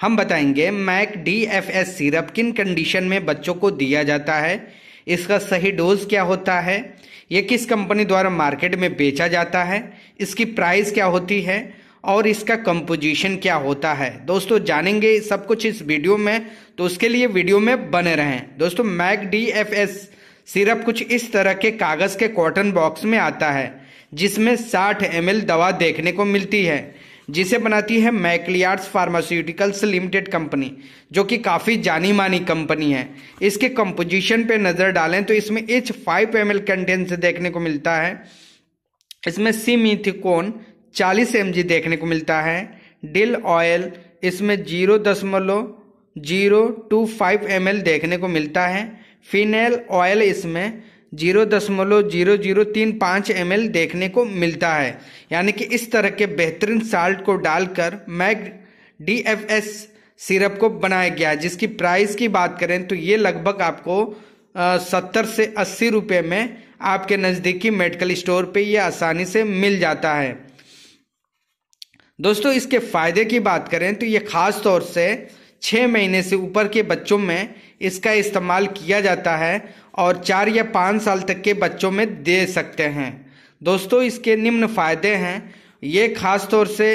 हम बताएंगे Mac D F S syrup किन कंडीशन में बच्चों को दिया जाता है इसका सही डोज क्या होता है ये किस कंपनी द्वारा मार्केट में बेचा जाता है इसकी प्राइस क्या होती है और इसका कंपोजिशन क्या होता है दोस्तों जानेंगे सब कुछ इस वीडियो में तो उसके लिए वीडियो में बने रहें दोस्तों Mac D F S syrup कुछ इस तरह के कागज़ के कॉटन बॉक्स में आता है जिसमें 60 एम दवा देखने को मिलती है जिसे बनाती है मैकलियार्स फार्मास्यूटिकल्स लिमिटेड कंपनी जो कि काफ़ी जानी मानी कंपनी है इसके कंपोजिशन पे नज़र डालें तो इसमें H five M L content देखने को मिलता है इसमें सीमिथिकोन चालीस एम जी देखने को मिलता है डिल ऑयल इसमें जीरो दशमलव zero two five M L देखने को मिलता है फिनेल ऑयल इसमें जीरो दशमलव जीरो जीरो तीन पाँच एम देखने को मिलता है यानी कि इस तरह के बेहतरीन साल्ट को डालकर Mag D F S syrup को बनाया गया है जिसकी प्राइस की बात करें तो ये लगभग आपको सत्तर से अस्सी रुपये में आपके नज़दीकी मेडिकल स्टोर पे ये आसानी से मिल जाता है दोस्तों इसके फ़ायदे की बात करें तो ये ख़ास तौर से छः महीने से ऊपर के बच्चों में इसका इस्तेमाल किया जाता है और चार या पाँच साल तक के बच्चों में दे सकते हैं दोस्तों इसके निम्न फायदे हैं ये खास तौर से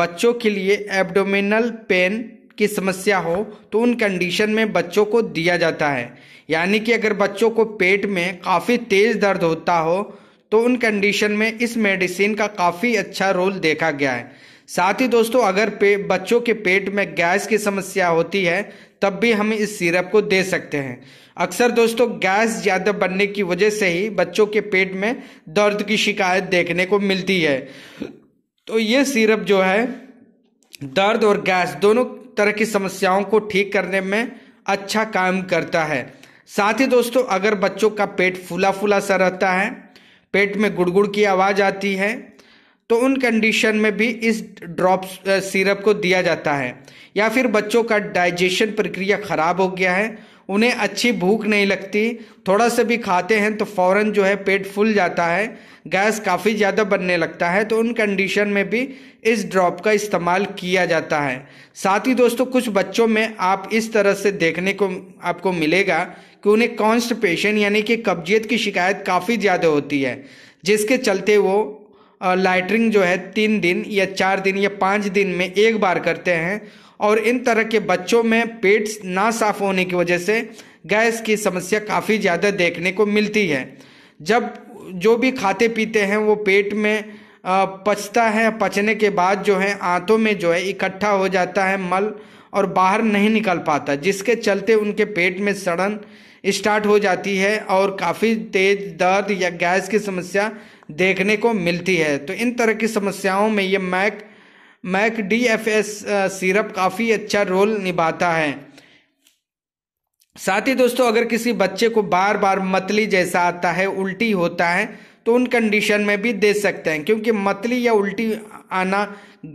बच्चों के लिए एब्डोमिनल पेन की समस्या हो तो उन कंडीशन में बच्चों को दिया जाता है यानी कि अगर बच्चों को पेट में काफ़ी तेज़ दर्द होता हो तो उन कंडीशन में इस मेडिसिन का काफ़ी अच्छा रोल देखा गया है साथ ही दोस्तों अगर पे बच्चों के पेट में गैस की समस्या होती है तब भी हम इस सिरप को दे सकते हैं अक्सर दोस्तों गैस ज़्यादा बनने की वजह से ही बच्चों के पेट में दर्द की शिकायत देखने को मिलती है तो ये सिरप जो है दर्द और गैस दोनों तरह की समस्याओं को ठीक करने में अच्छा काम करता है साथ ही दोस्तों अगर बच्चों का पेट फूला फूला सा रहता है पेट में गुड़गुड़ की आवाज़ आती है तो उन कंडीशन में भी इस ड्रॉप सिरप को दिया जाता है या फिर बच्चों का डाइजेशन प्रक्रिया ख़राब हो गया है उन्हें अच्छी भूख नहीं लगती थोड़ा सा भी खाते हैं तो फौरन जो है पेट फूल जाता है गैस काफ़ी ज़्यादा बनने लगता है तो उन कंडीशन में भी इस ड्रॉप का इस्तेमाल किया जाता है साथ ही दोस्तों कुछ बच्चों में आप इस तरह से देखने को आपको मिलेगा कि उन्हें कॉन्स्टिपेशन यानी कि कब्जियत की शिकायत काफ़ी ज़्यादा होती है जिसके चलते वो लाइटरिंग जो है तीन दिन या चार दिन या पाँच दिन में एक बार करते हैं और इन तरह के बच्चों में पेट ना साफ होने की वजह से गैस की समस्या काफ़ी ज़्यादा देखने को मिलती है जब जो भी खाते पीते हैं वो पेट में पचता है पचने के बाद जो है आंतों में जो है इकट्ठा हो जाता है मल और बाहर नहीं निकल पाता जिसके चलते उनके पेट में सड़न स्टार्ट हो जाती है और काफ़ी तेज दर्द या गैस की समस्या देखने को मिलती है तो इन तरह की समस्याओं में ये Mac Mac D F S syrup काफ़ी अच्छा रोल निभाता है साथ ही दोस्तों अगर किसी बच्चे को बार बार मतली जैसा आता है उल्टी होता है तो उन कंडीशन में भी दे सकते हैं क्योंकि मतली या उल्टी आना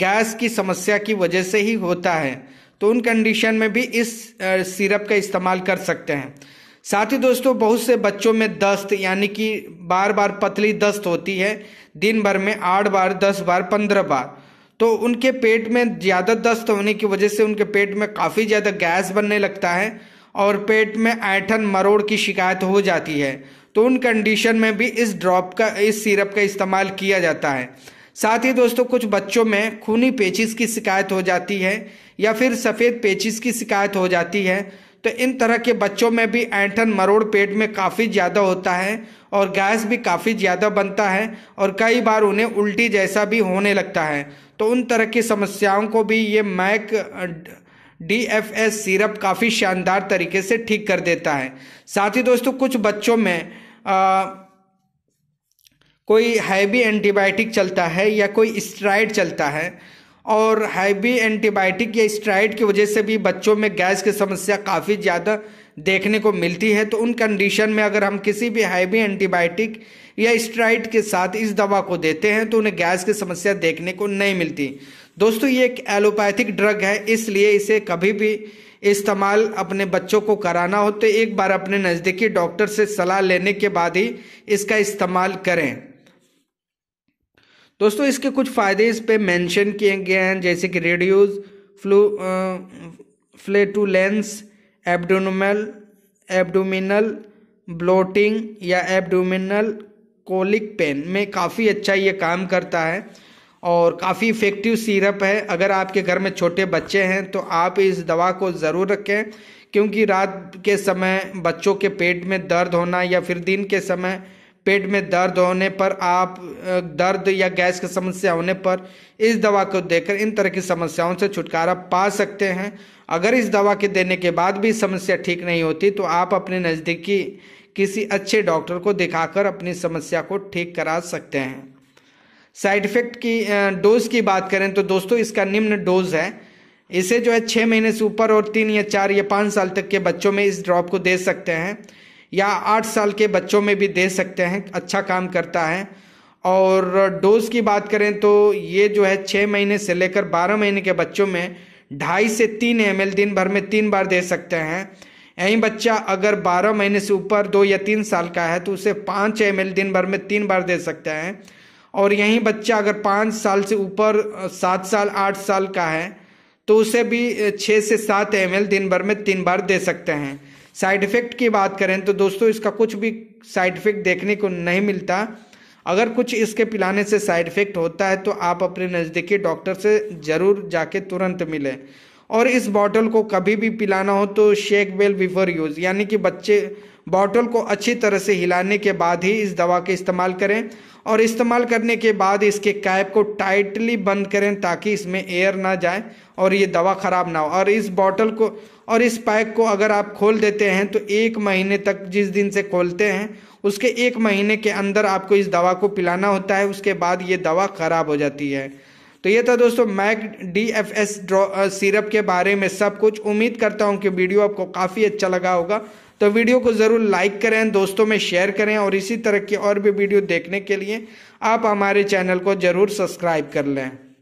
गैस की समस्या की वजह से ही होता है तो उन कंडीशन में भी इस सिरप का इस्तेमाल कर सकते हैं साथ ही दोस्तों बहुत से बच्चों में दस्त यानी कि बार बार पतली दस्त होती है दिन भर में आठ बार दस बार पंद्रह बार तो उनके पेट में ज़्यादा दस्त होने की वजह से उनके पेट में काफ़ी ज़्यादा गैस बनने लगता है और पेट में ऐठन मरोड़ की शिकायत हो जाती है तो उन कंडीशन में भी इस ड्रॉप का इस सिरप का इस्तेमाल किया जाता है साथ ही दोस्तों कुछ बच्चों में खूनी पेचिस की शिकायत हो जाती है या फिर सफ़ेद पेचिस की शिकायत हो जाती है तो इन तरह के बच्चों में भी ऐंठन मरोड़ पेट में काफ़ी ज़्यादा होता है और गैस भी काफ़ी ज़्यादा बनता है और कई बार उन्हें उल्टी जैसा भी होने लगता है तो उन तरह की समस्याओं को भी ये Mac D F S syrup काफ़ी शानदार तरीके से ठीक कर देता है साथ ही दोस्तों कुछ बच्चों में आ, कोई हैवी एंटीबायोटिक चलता है या कोई स्ट्राइड चलता है और हैवी एंटीबायोटिक या स्ट्राइड की वजह से भी बच्चों में गैस की समस्या काफ़ी ज़्यादा देखने को मिलती है तो उन कंडीशन में अगर हम किसी भी हैवी एंटीबायोटिक या स्ट्राइड के साथ इस दवा को देते हैं तो उन्हें गैस की समस्या देखने को नहीं मिलती दोस्तों ये एक एलोपैथिक ड्रग है इसलिए इसे कभी भी इस्तेमाल अपने बच्चों को कराना हो तो एक बार अपने नज़दीकी डॉक्टर से सलाह लेने के बाद ही इसका इस्तेमाल करें दोस्तों इसके कुछ फ़ायदे इस पर मैंशन किए गए हैं जैसे कि रेडियोज flu flatulence abdominal abdominal bloating या एब्डोमिनल कोलिक पेन में काफ़ी अच्छा ये काम करता है और काफ़ी इफ़ेक्टिव सिरप है अगर आपके घर में छोटे बच्चे हैं तो आप इस दवा को ज़रूर रखें क्योंकि रात के समय बच्चों के पेट में दर्द होना या फिर दिन के समय पेट में दर्द होने पर आप दर्द या गैस की समस्या होने पर इस दवा को देकर इन तरह की समस्याओं से छुटकारा पा सकते हैं अगर इस दवा के देने के बाद भी समस्या ठीक नहीं होती तो आप अपने नज़दीकी किसी अच्छे डॉक्टर को दिखाकर अपनी समस्या को ठीक करा सकते हैं साइड इफ़ेक्ट की डोज की बात करें तो दोस्तों इसका निम्न डोज है इसे जो है छः महीने से ऊपर और तीन या चार या पाँच साल तक के बच्चों में इस ड्रॉप को दे सकते हैं या आठ साल के बच्चों में भी दे सकते हैं अच्छा काम करता है और डोज की बात करें तो ये जो है छः महीने से लेकर बारह महीने के बच्चों में ढाई से तीन एम दिन भर में तीन बार दे सकते हैं यहीं बच्चा अगर बारह महीने से ऊपर दो या तीन साल का है तो उसे पाँच एम दिन भर में तीन बार दे सकते हैं और यहीं बच्चा अगर पाँच साल से ऊपर सात साल आठ साल का है तो उसे भी छः से सात एम दिन भर में तीन बार दे सकते हैं साइड इफ़ेक्ट की बात करें तो दोस्तों इसका कुछ भी साइड इफ़ेक्ट देखने को नहीं मिलता अगर कुछ इसके पिलाने से साइड इफ़ेक्ट होता है तो आप अपने नज़दीकी डॉक्टर से ज़रूर जाके तुरंत मिलें और इस बॉटल को कभी भी पिलाना हो तो शेक वेल बिफोर यूज़ यानी कि बच्चे बॉटल को अच्छी तरह से हिलाने के बाद ही इस दवा का इस्तेमाल करें और इस्तेमाल करने के बाद इसके कैप को टाइटली बंद करें ताकि इसमें एयर ना जाए और ये दवा ख़राब ना हो और इस बॉटल को और इस पैक को अगर आप खोल देते हैं तो एक महीने तक जिस दिन से खोलते हैं उसके एक महीने के अंदर आपको इस दवा को पिलाना होता है उसके बाद ये दवा ख़राब हो जाती है तो ये था दोस्तों Mac D F S syrup के बारे में सब कुछ उम्मीद करता हूँ कि वीडियो आपको काफ़ी अच्छा लगा होगा तो वीडियो को ज़रूर लाइक करें दोस्तों में शेयर करें और इसी तरह की और भी वीडियो देखने के लिए आप हमारे चैनल को ज़रूर सब्सक्राइब कर लें